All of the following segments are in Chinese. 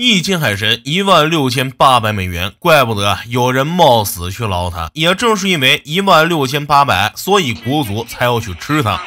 一斤海参一万六千八百美元，怪不得有人冒死去捞它。也正是因为一万六千八百，所以国足才要去吃它。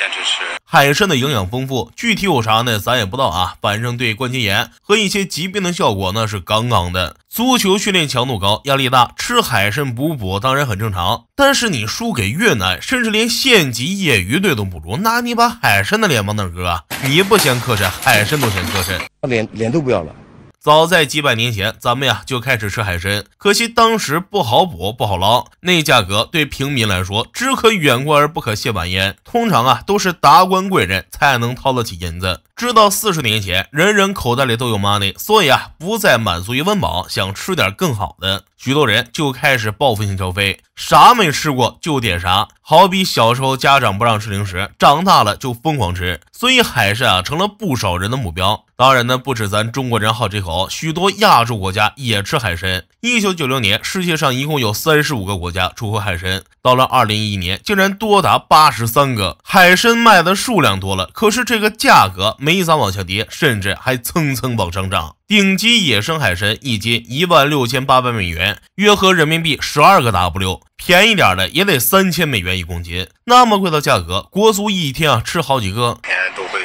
坚持。海参的营养丰富，具体有啥呢？咱也不知道啊。反正对关节炎和一些疾病的效果那是杠杠的。足球训练强度高，压力大，吃海参补补当然很正常。但是你输给越南，甚至连县级业余队都不如，那你把海参的脸往哪搁？你不嫌磕碜，海参都嫌磕碜，脸脸都不要了。早在几百年前，咱们呀就开始吃海参，可惜当时不好捕、不好捞，那价格对平民来说只可远观而不可亵玩焉。通常啊都是达官贵人才能掏得起银子。直到四十年前，人人口袋里都有 money，所以啊不再满足于温饱，想吃点更好的。许多人就开始报复性消费，啥没吃过就点啥。好比小时候家长不让吃零食，长大了就疯狂吃。所以海参啊，成了不少人的目标。当然呢，不止咱中国人好这口，许多亚洲国家也吃海参。一九九六年，世界上一共有三十五个国家出口海参，到了二零一一年，竟然多达八十三个。海参卖的数量多了，可是这个价格没咋往下跌，甚至还蹭蹭往上涨。顶级野生海参一斤一万六千八百美元，约合人民币十二个 W，便宜点的也得三千美元一公斤。那么贵的价格，国足一天啊吃好几个。都会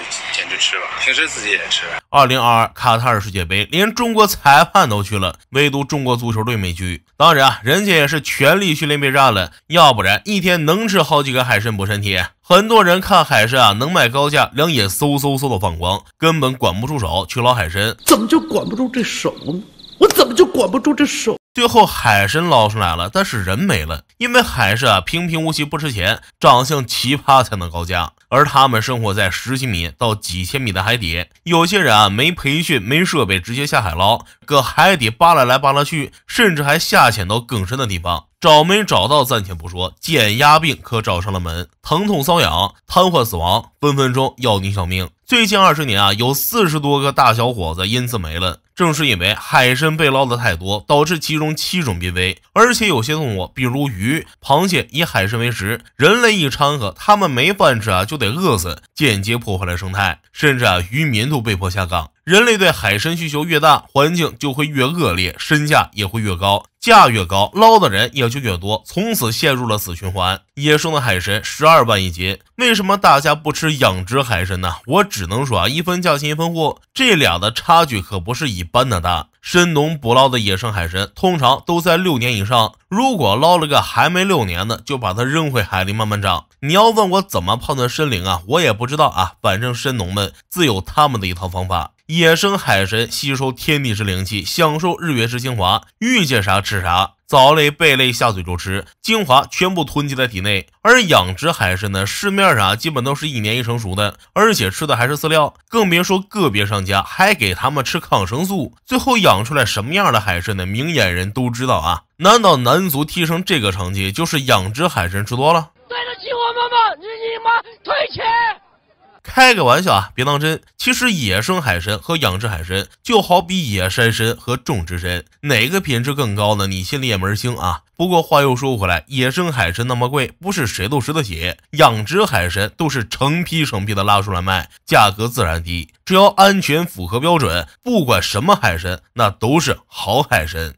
吃平时自己也吃。二零二二卡塔尔世界杯，连中国裁判都去了，唯独中国足球队没去。当然啊，人家也是全力训练备战了，要不然一天能吃好几个海参补身体。很多人看海参啊，能卖高价，两眼嗖嗖嗖的放光，根本管不住手去捞海参。怎么就管不住这手呢？我怎么就管不住这手？最后，海参捞上来了，但是人没了，因为海参啊平平无奇，不值钱，长相奇葩才能高价。而他们生活在十几米到几千米的海底，有些人啊没培训，没设备，直接下海捞，搁海底扒拉来扒拉去，甚至还下潜到更深的地方，找没找到暂且不说，减压病可找上了门，疼痛、瘙痒、瘫痪、死亡，分分钟要你小命。最近二十年啊，有四十多个大小伙子因此没了。正是因为海参被捞的太多，导致其中七种濒危，而且有些动物，比如鱼、螃蟹，以海参为食。人类一掺和，它们没饭吃啊，就得饿死，间接破坏了生态，甚至啊，渔民都被迫下岗。人类对海参需求越大，环境就会越恶劣，身价也会越高，价越高，捞的人也就越多，从此陷入了死循环。野生的海参十二万一斤，为什么大家不吃养殖海参呢？我只能说啊，一分价钱一分货，这俩的差距可不是一。一般的大。深农捕捞的野生海参通常都在六年以上，如果捞了个还没六年的，就把它扔回海里慢慢长。你要问我怎么判断深龄啊，我也不知道啊，反正深农们自有他们的一套方法。野生海参吸收天地之灵气，享受日月之精华，遇见啥吃啥，藻类、贝类下嘴就吃，精华全部囤积在体内。而养殖海参呢，市面上基本都是一年一成熟的，而且吃的还是饲料，更别说个别商家还给他们吃抗生素，最后养。养出来什么样的海参呢？明眼人都知道啊！难道男足踢成这个成绩，就是养殖海参吃多了？对得起我妈妈，你妈退钱！开个玩笑啊，别当真。其实野生海参和养殖海参就好比野山参和种植参，哪个品质更高呢？你心里也门清啊。不过话又说回来，野生海参那么贵，不是谁都吃得起。养殖海参都是成批成批的拉出来卖，价格自然低。只要安全符合标准，不管什么海参，那都是好海参。